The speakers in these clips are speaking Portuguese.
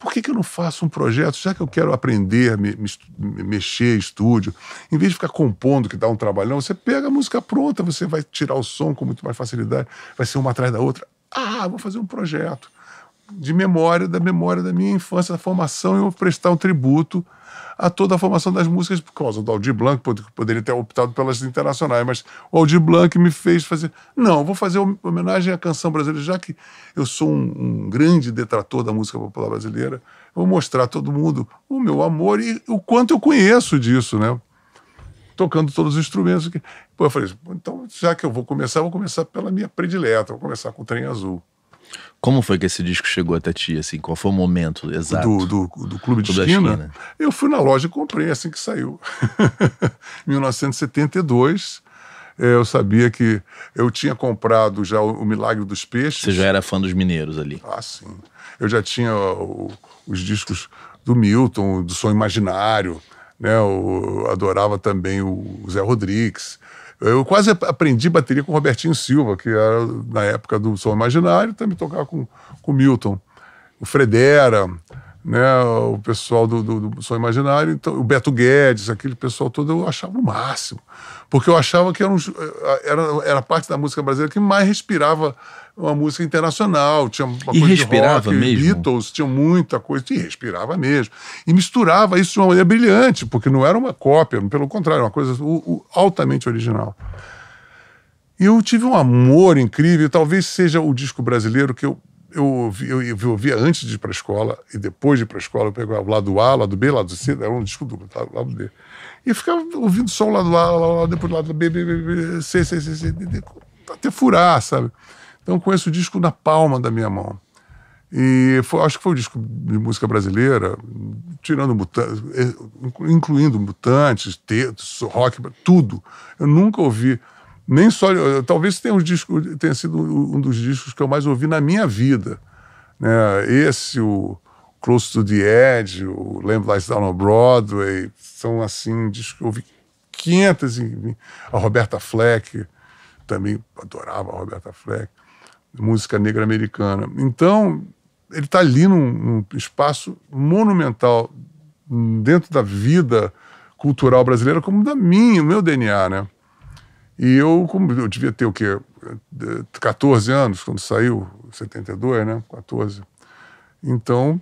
por que, que eu não faço um projeto? Já que eu quero aprender, me, me, mexer, estúdio, em vez de ficar compondo, que dá um trabalhão, você pega a música pronta, você vai tirar o som com muito mais facilidade, vai ser uma atrás da outra. Ah, vou fazer um projeto de memória, da memória da minha infância, da formação, e eu vou prestar um tributo a toda a formação das músicas por causa do Aldir Blanc, poderia ter optado pelas internacionais, mas o Aldir Blanc me fez fazer. Não, vou fazer homenagem à canção brasileira, já que eu sou um, um grande detrator da música popular brasileira, vou mostrar a todo mundo o meu amor e o quanto eu conheço disso, né? Tocando todos os instrumentos. Que... Pô, eu falei, então já que eu vou começar, eu vou começar pela minha predileta, vou começar com o trem azul. Como foi que esse disco chegou até ti, assim? Qual foi o momento exato? Do, do, do Clube de esquina? esquina? Eu fui na loja e comprei é assim que saiu. 1972. É, eu sabia que eu tinha comprado já o Milagre dos Peixes. Você já era fã dos mineiros ali? Ah, sim. Eu já tinha o, os discos do Milton, do Som Imaginário, né? Eu adorava também o Zé Rodrigues. Eu quase aprendi bateria com o Robertinho Silva, que era na época do Som Imaginário, também tocava com o Milton. O Fredera, né, o pessoal do, do, do Som Imaginário, então, o Beto Guedes, aquele pessoal todo, eu achava o máximo. Porque eu achava que era, um, era, era a parte da música brasileira que mais respirava uma música internacional. Tinha uma coisa respirava de rock, mesmo? Beatles, tinha muita coisa. E respirava mesmo. E misturava isso de uma maneira brilhante, porque não era uma cópia, pelo contrário, uma coisa altamente original. E eu tive um amor incrível, talvez seja o disco brasileiro que eu eu, eu, eu via antes de ir para a escola e depois de ir para a escola, eu pegava o lado A, lado B, lado C, era um disco duplo, tá, lado D. E ficava ouvindo só o lado A, lado, depois o lado B, B, B, B, C, C, C, C, D, D, até furar, sabe? Então conheço o disco na palma da minha mão. E foi, acho que foi o disco de música brasileira, tirando mutantes, eh, incluindo mutantes, tetos, rock, tudo. Eu nunca ouvi nem só. Eh, talvez tenha, um disco, tenha sido um dos discos que eu mais ouvi na minha vida. Né? Esse, o Close to the Edge, o Lamb Lies Down on Broadway, são assim, discos que eu ouvi 500. E, a Roberta Fleck, também adorava a Roberta Fleck, música negra americana. Então, ele está ali num, num espaço monumental dentro da vida cultural brasileira como da minha, o meu DNA, né? E eu, como eu devia ter o quê? 14 anos, quando saiu, 72, né? 14. Então,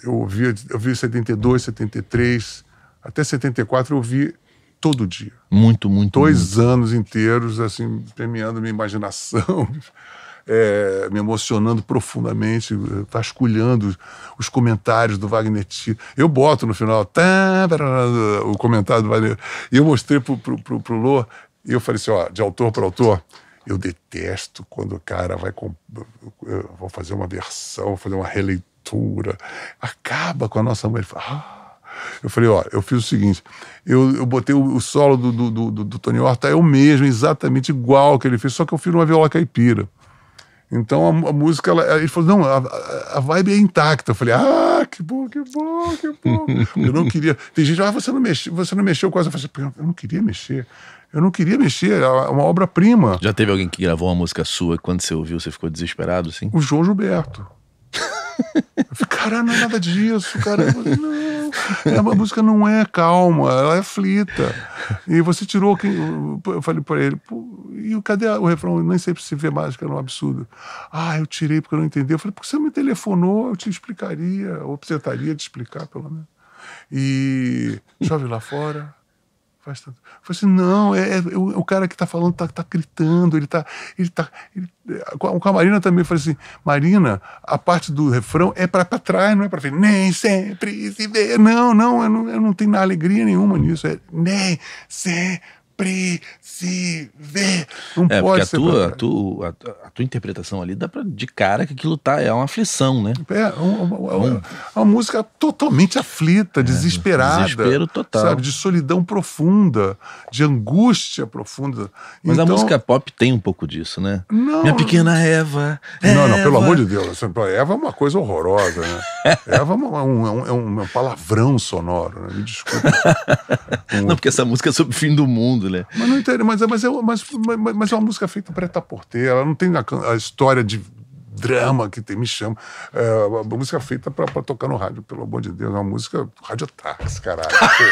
eu ouvia, eu vi 72, 73, até 74 eu vi todo dia. Muito, muito. Dois muito. anos inteiros, assim, premiando minha imaginação, é, me emocionando profundamente, vasculhando os comentários do Wagner Tito. Eu boto no final tá, o comentário do Wagner. E eu mostrei pro, pro, pro, pro Lô, e eu falei assim, ó, de autor para autor, eu detesto quando o cara vai comp... vou fazer uma versão, vou fazer uma releitura, acaba com a nossa mãe. Ele fala, ah. Eu falei, ó, eu fiz o seguinte, eu, eu botei o, o solo do, do, do, do Tony Horta, é o mesmo, exatamente igual que ele fez, só que eu fiz uma viola caipira. Então a, a música, ela, ele falou: não, a, a, vibe é intacta. Eu falei: ah, que bom, que bom, que bom. eu não queria. Tem gente, ah, você não, mexe, você não mexeu com essa. Eu falei: eu não queria mexer. Eu não queria mexer, é uma é obra-prima. Já teve alguém que gravou uma música sua quando você ouviu, você ficou desesperado, assim? O João Gilberto. eu falei, cara, não é nada disso, cara. Não. É, a música não é calma, ela é aflita. E você tirou quem. Eu falei para ele, e cadê o refrão? nem sei se vê mais, que era um absurdo. Ah, eu tirei porque eu não entendi. Eu falei, porque você me telefonou, eu te explicaria, ou precisaria te explicar, pelo menos. E chove lá fora faz tanto. Eu falei assim, não, é, é, é o, cara que está falando está tá gritando, ele está. Ele tá, ele, com a Marina também, falei assim, Marina, a parte do refrão é para trás, não é para frente. Nem sempre se vê. Não, não, eu não, eu não tenho alegria nenhuma nisso. É, nem sempre se ver. Não é, pode porque a tua, a tua, a, tua, interpretação ali dá pra, de cara que aquilo tá, é uma aflição, né? É, é um, é é uma música totalmente aflita, é, desesperada. Desespero total. Sabe, de solidão profunda, de angústia profunda. Mas então, a música pop tem um pouco disso, né? Não, Minha pequena Eva. Não, Eva. não, pelo amor de Deus. Eva é uma coisa horrorosa, né? Eva é, um, é um palavrão sonoro, né? Me desculpa. não, porque essa música é sobre o fim do mundo mundo, né? Mas não entendo, mas, é, mas, é, mas, mas, mas é uma música feita preta porteira, ela não tem a, a história de drama que tem, me chama. É, uma música feita pra, tocar no rádio, pelo amor de Deus. É uma música tax caralho.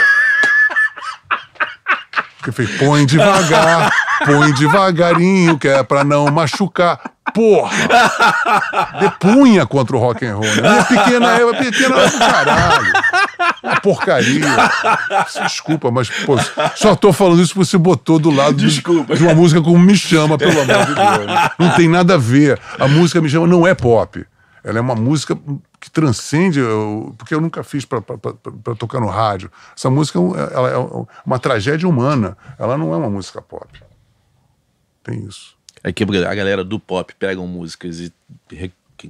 Porque fez, põe devagar, põe devagarinho, que é pra não machucar porra! Depunha contra o rock and roll. Né? Minha pequena Eva, pequena Eva do caralho. Uma porcaria. Desculpa, mas pô, só tô falando isso porque você botou do lado Desculpa, de uma música como Me Chama, pelo amor de Deus. Né? Não tem nada a ver. A música Me Chama não é pop. Ela é uma música que transcende, eu, porque eu nunca fiz para tocar no rádio. Essa música é ela é uma tragédia humana. Ela não é uma música pop. Tem isso. É que a galera do pop pegam músicas e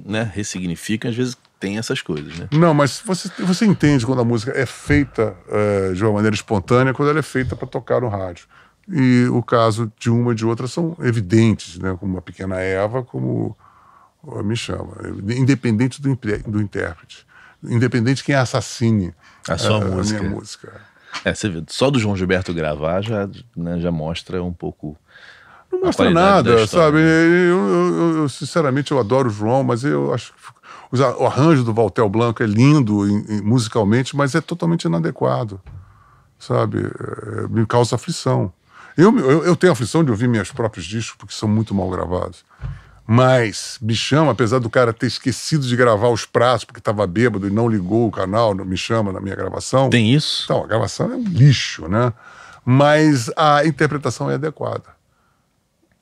né, ressignificam, às vezes tem essas coisas, né? Não, mas você, você entende quando a música é feita é, de uma maneira espontânea, quando ela é feita para tocar no rádio. E o caso de uma e de outra são evidentes, né? Como a pequena Eva, como me chama, independente do, do intérprete, independente de quem assassine a sua música. É, a minha música. É, você vê, só do João Gilberto gravar já, né, já mostra um pouco não mostra nada, sabe? Né? Eu, eu, eu, sinceramente, eu adoro o João, mas eu acho que o arranjo do Valtel Blanco é lindo musicalmente, mas é totalmente inadequado, sabe? É, me causa aflição. Eu, eu, eu, tenho aflição de ouvir meus próprios discos, porque são muito mal gravados. Mas me chama, apesar do cara ter esquecido de gravar os prazos, porque estava bêbado e não ligou o canal, não me chama na minha gravação. Tem isso? Então, a gravação é um lixo, né? Mas a interpretação é adequada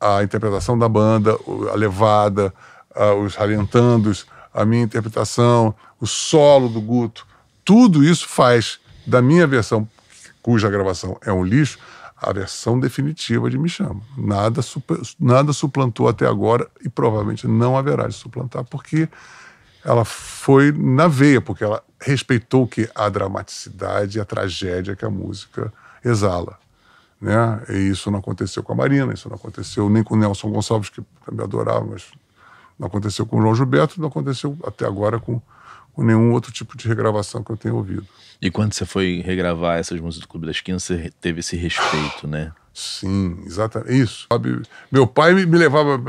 a interpretação da banda, a levada, a, os ralentandos, a minha interpretação, o solo do Guto, tudo isso faz da minha versão, cuja gravação é um lixo, a versão definitiva de Me Chama. Nada, nada suplantou até agora e provavelmente não haverá de suplantar, porque ela foi na veia, porque ela respeitou que a dramaticidade e a tragédia que a música exala. Né? E isso não aconteceu com a Marina, isso não aconteceu nem com o Nelson Gonçalves, que também adorava, mas não aconteceu com o João Gilberto, não aconteceu até agora com, com nenhum outro tipo de regravação que eu tenha ouvido. E quando você foi regravar essas músicas do Clube da Esquina, você teve esse respeito, né? Sim, exatamente. Isso. Meu pai me levava